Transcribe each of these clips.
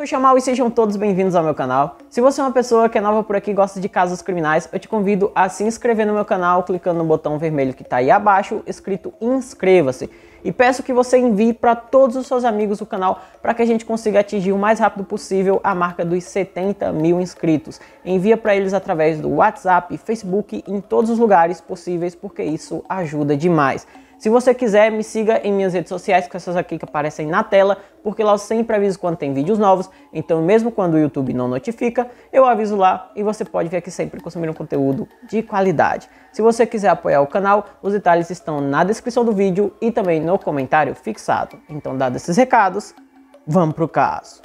Sou Chamal e sejam todos bem-vindos ao meu canal. Se você é uma pessoa que é nova por aqui e gosta de casos criminais, eu te convido a se inscrever no meu canal clicando no botão vermelho que está aí abaixo, escrito inscreva-se. E peço que você envie para todos os seus amigos o canal para que a gente consiga atingir o mais rápido possível a marca dos 70 mil inscritos. Envia para eles através do WhatsApp, Facebook, em todos os lugares possíveis, porque isso ajuda demais. Se você quiser, me siga em minhas redes sociais, com essas aqui que aparecem na tela, porque lá eu sempre aviso quando tem vídeos novos, então mesmo quando o YouTube não notifica, eu aviso lá e você pode ver aqui sempre consumir um conteúdo de qualidade. Se você quiser apoiar o canal, os detalhes estão na descrição do vídeo e também no comentário fixado. Então, dados esses recados, vamos pro caso.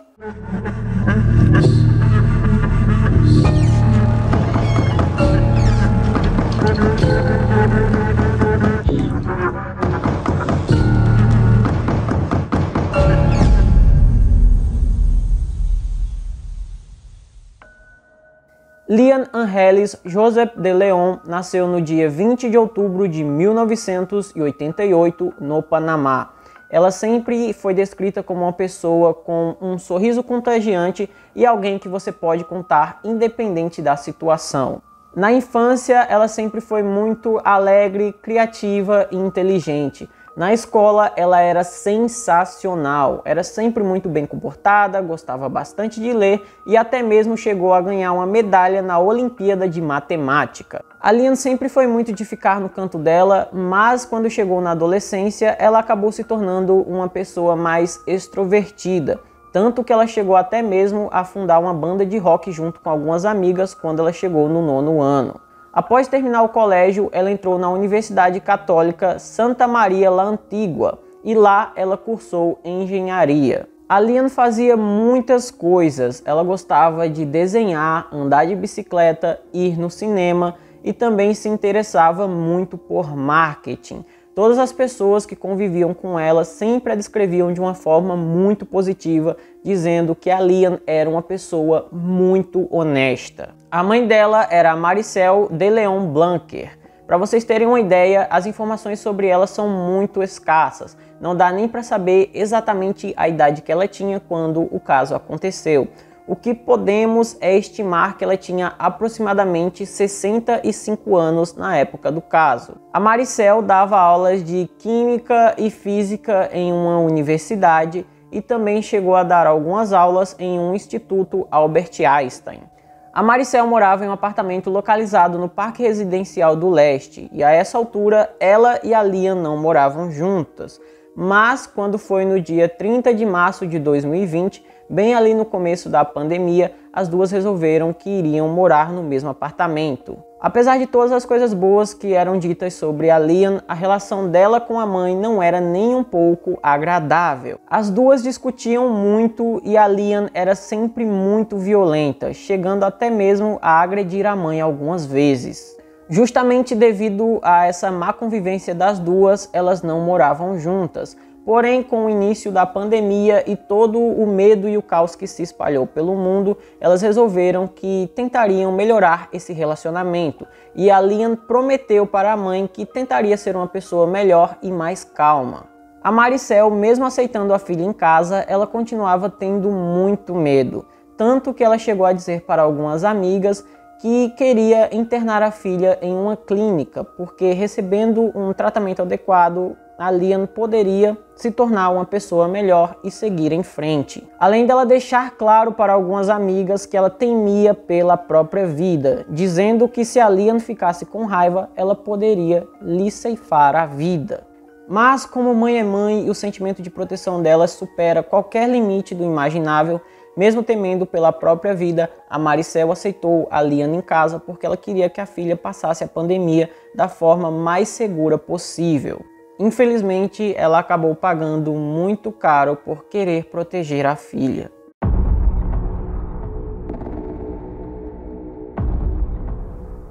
Lian Angeles Joseph de Leon nasceu no dia 20 de outubro de 1988 no Panamá. Ela sempre foi descrita como uma pessoa com um sorriso contagiante e alguém que você pode contar independente da situação. Na infância, ela sempre foi muito alegre, criativa e inteligente. Na escola, ela era sensacional, era sempre muito bem comportada, gostava bastante de ler e até mesmo chegou a ganhar uma medalha na Olimpíada de Matemática. A Lian sempre foi muito de ficar no canto dela, mas quando chegou na adolescência, ela acabou se tornando uma pessoa mais extrovertida. Tanto que ela chegou até mesmo a fundar uma banda de rock junto com algumas amigas quando ela chegou no nono ano. Após terminar o colégio, ela entrou na Universidade Católica Santa Maria La Antigua e lá ela cursou engenharia. A Lian fazia muitas coisas. Ela gostava de desenhar, andar de bicicleta, ir no cinema e também se interessava muito por marketing. Todas as pessoas que conviviam com ela sempre a descreviam de uma forma muito positiva, dizendo que a Lian era uma pessoa muito honesta. A mãe dela era Maricel de Leon Blanquer. Para vocês terem uma ideia, as informações sobre ela são muito escassas. Não dá nem para saber exatamente a idade que ela tinha quando o caso aconteceu. O que podemos é estimar que ela tinha aproximadamente 65 anos na época do caso. A Maricel dava aulas de química e física em uma universidade e também chegou a dar algumas aulas em um instituto Albert Einstein. A Maricel morava em um apartamento localizado no Parque Residencial do Leste, e a essa altura ela e a Lia não moravam juntas. Mas quando foi no dia 30 de março de 2020, Bem ali no começo da pandemia, as duas resolveram que iriam morar no mesmo apartamento. Apesar de todas as coisas boas que eram ditas sobre a Lian, a relação dela com a mãe não era nem um pouco agradável. As duas discutiam muito e a Lian era sempre muito violenta, chegando até mesmo a agredir a mãe algumas vezes. Justamente devido a essa má convivência das duas, elas não moravam juntas, Porém, com o início da pandemia e todo o medo e o caos que se espalhou pelo mundo, elas resolveram que tentariam melhorar esse relacionamento. E a Lian prometeu para a mãe que tentaria ser uma pessoa melhor e mais calma. A Maricel, mesmo aceitando a filha em casa, ela continuava tendo muito medo. Tanto que ela chegou a dizer para algumas amigas que queria internar a filha em uma clínica, porque recebendo um tratamento adequado, a Lian poderia se tornar uma pessoa melhor e seguir em frente. Além dela deixar claro para algumas amigas que ela temia pela própria vida, dizendo que se a Lian ficasse com raiva, ela poderia lhe ceifar a vida. Mas como mãe é mãe e o sentimento de proteção dela supera qualquer limite do imaginável, mesmo temendo pela própria vida, a Maricel aceitou a Lian em casa porque ela queria que a filha passasse a pandemia da forma mais segura possível. Infelizmente, ela acabou pagando muito caro por querer proteger a filha.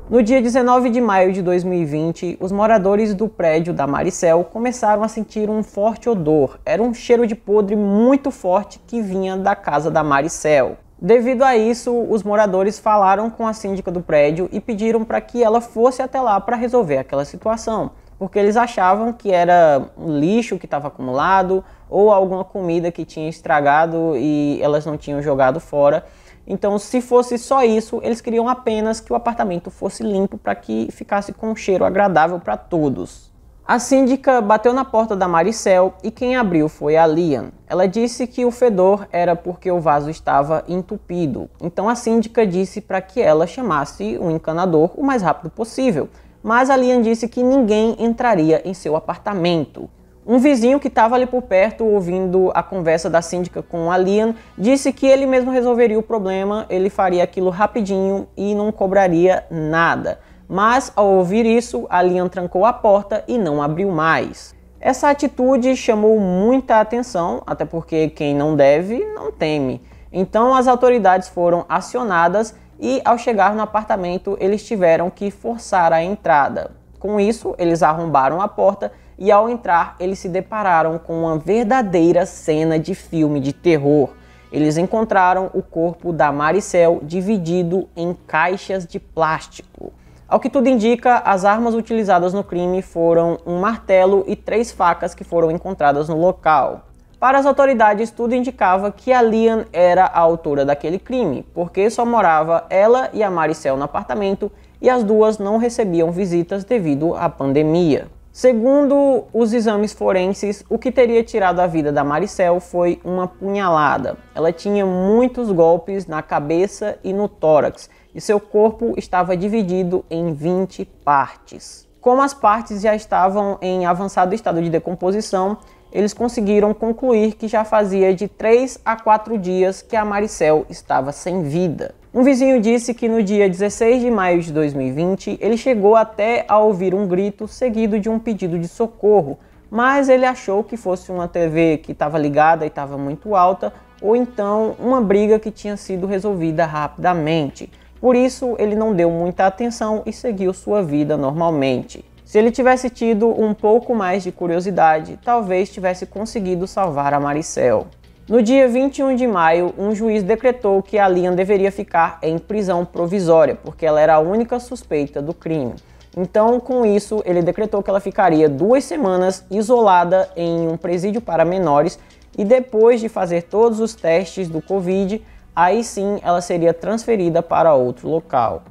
No dia 19 de maio de 2020, os moradores do prédio da Maricel começaram a sentir um forte odor. Era um cheiro de podre muito forte que vinha da casa da Maricel. Devido a isso, os moradores falaram com a síndica do prédio e pediram para que ela fosse até lá para resolver aquela situação porque eles achavam que era lixo que estava acumulado ou alguma comida que tinha estragado e elas não tinham jogado fora. Então, se fosse só isso, eles queriam apenas que o apartamento fosse limpo para que ficasse com um cheiro agradável para todos. A síndica bateu na porta da Maricel e quem abriu foi a Lian. Ela disse que o fedor era porque o vaso estava entupido. Então a síndica disse para que ela chamasse o encanador o mais rápido possível, mas a Lian disse que ninguém entraria em seu apartamento. Um vizinho que estava ali por perto ouvindo a conversa da síndica com a Lian disse que ele mesmo resolveria o problema, ele faria aquilo rapidinho e não cobraria nada. Mas ao ouvir isso, a Lian trancou a porta e não abriu mais. Essa atitude chamou muita atenção, até porque quem não deve não teme. Então as autoridades foram acionadas e ao chegar no apartamento eles tiveram que forçar a entrada. Com isso, eles arrombaram a porta e ao entrar eles se depararam com uma verdadeira cena de filme de terror. Eles encontraram o corpo da Maricel dividido em caixas de plástico. Ao que tudo indica, as armas utilizadas no crime foram um martelo e três facas que foram encontradas no local. Para as autoridades, tudo indicava que a Lian era a autora daquele crime, porque só morava ela e a Maricel no apartamento e as duas não recebiam visitas devido à pandemia. Segundo os exames forenses, o que teria tirado a vida da Maricel foi uma punhalada. Ela tinha muitos golpes na cabeça e no tórax, e seu corpo estava dividido em 20 partes. Como as partes já estavam em avançado estado de decomposição, eles conseguiram concluir que já fazia de 3 a 4 dias que a Maricel estava sem vida. Um vizinho disse que no dia 16 de maio de 2020 ele chegou até a ouvir um grito seguido de um pedido de socorro, mas ele achou que fosse uma TV que estava ligada e estava muito alta, ou então uma briga que tinha sido resolvida rapidamente. Por isso, ele não deu muita atenção e seguiu sua vida normalmente. Se ele tivesse tido um pouco mais de curiosidade, talvez tivesse conseguido salvar a Maricel. No dia 21 de maio, um juiz decretou que a Lian deveria ficar em prisão provisória, porque ela era a única suspeita do crime. Então, com isso, ele decretou que ela ficaria duas semanas isolada em um presídio para menores e depois de fazer todos os testes do Covid, aí sim ela seria transferida para outro local.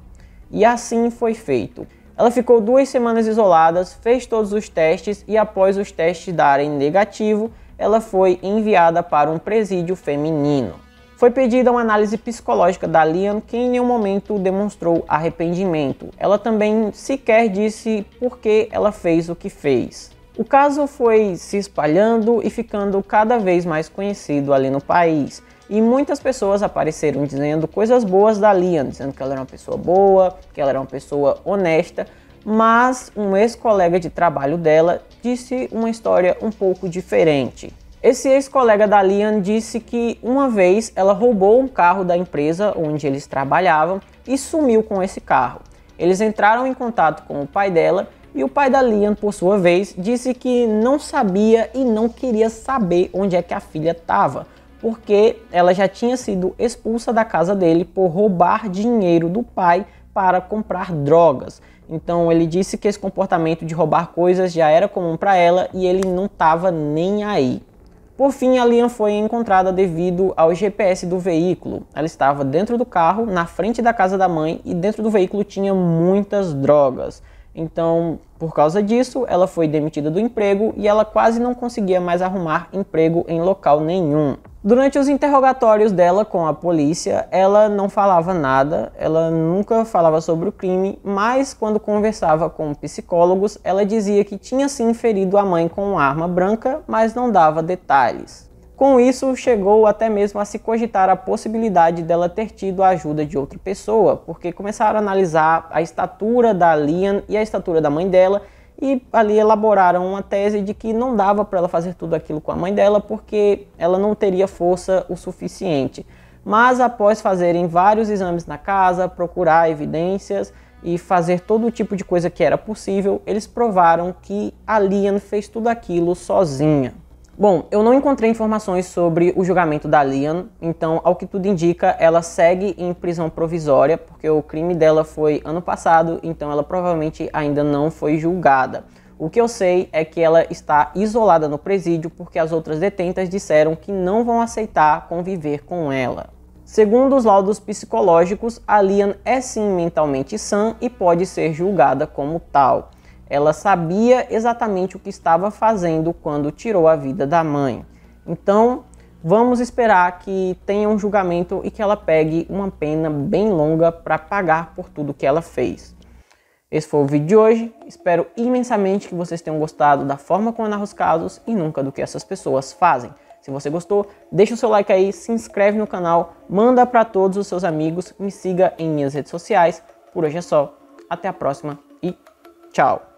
E assim foi feito. Ela ficou duas semanas isoladas, fez todos os testes e, após os testes darem negativo, ela foi enviada para um presídio feminino. Foi pedida uma análise psicológica da Lian, que em nenhum momento demonstrou arrependimento. Ela também sequer disse por que ela fez o que fez. O caso foi se espalhando e ficando cada vez mais conhecido ali no país. E muitas pessoas apareceram dizendo coisas boas da Lian, dizendo que ela era uma pessoa boa, que ela era uma pessoa honesta, mas um ex-colega de trabalho dela disse uma história um pouco diferente. Esse ex-colega da Lian disse que uma vez ela roubou um carro da empresa onde eles trabalhavam e sumiu com esse carro. Eles entraram em contato com o pai dela e o pai da Lian, por sua vez, disse que não sabia e não queria saber onde é que a filha estava, porque ela já tinha sido expulsa da casa dele por roubar dinheiro do pai para comprar drogas. Então ele disse que esse comportamento de roubar coisas já era comum para ela e ele não estava nem aí. Por fim, a Liam foi encontrada devido ao GPS do veículo. Ela estava dentro do carro, na frente da casa da mãe e dentro do veículo tinha muitas drogas. Então, por causa disso, ela foi demitida do emprego e ela quase não conseguia mais arrumar emprego em local nenhum. Durante os interrogatórios dela com a polícia, ela não falava nada, ela nunca falava sobre o crime, mas quando conversava com psicólogos, ela dizia que tinha sim ferido a mãe com uma arma branca, mas não dava detalhes. Com isso, chegou até mesmo a se cogitar a possibilidade dela ter tido a ajuda de outra pessoa, porque começaram a analisar a estatura da Lian e a estatura da mãe dela e ali elaboraram uma tese de que não dava para ela fazer tudo aquilo com a mãe dela porque ela não teria força o suficiente. Mas após fazerem vários exames na casa, procurar evidências e fazer todo o tipo de coisa que era possível, eles provaram que a Lian fez tudo aquilo sozinha. Bom, eu não encontrei informações sobre o julgamento da Lian, então, ao que tudo indica, ela segue em prisão provisória, porque o crime dela foi ano passado, então ela provavelmente ainda não foi julgada. O que eu sei é que ela está isolada no presídio porque as outras detentas disseram que não vão aceitar conviver com ela. Segundo os laudos psicológicos, a Lian é sim mentalmente sã e pode ser julgada como tal. Ela sabia exatamente o que estava fazendo quando tirou a vida da mãe. Então, vamos esperar que tenha um julgamento e que ela pegue uma pena bem longa para pagar por tudo que ela fez. Esse foi o vídeo de hoje. Espero imensamente que vocês tenham gostado da forma como eu narro os casos e nunca do que essas pessoas fazem. Se você gostou, deixa o seu like aí, se inscreve no canal, manda para todos os seus amigos, me siga em minhas redes sociais. Por hoje é só. Até a próxima e tchau.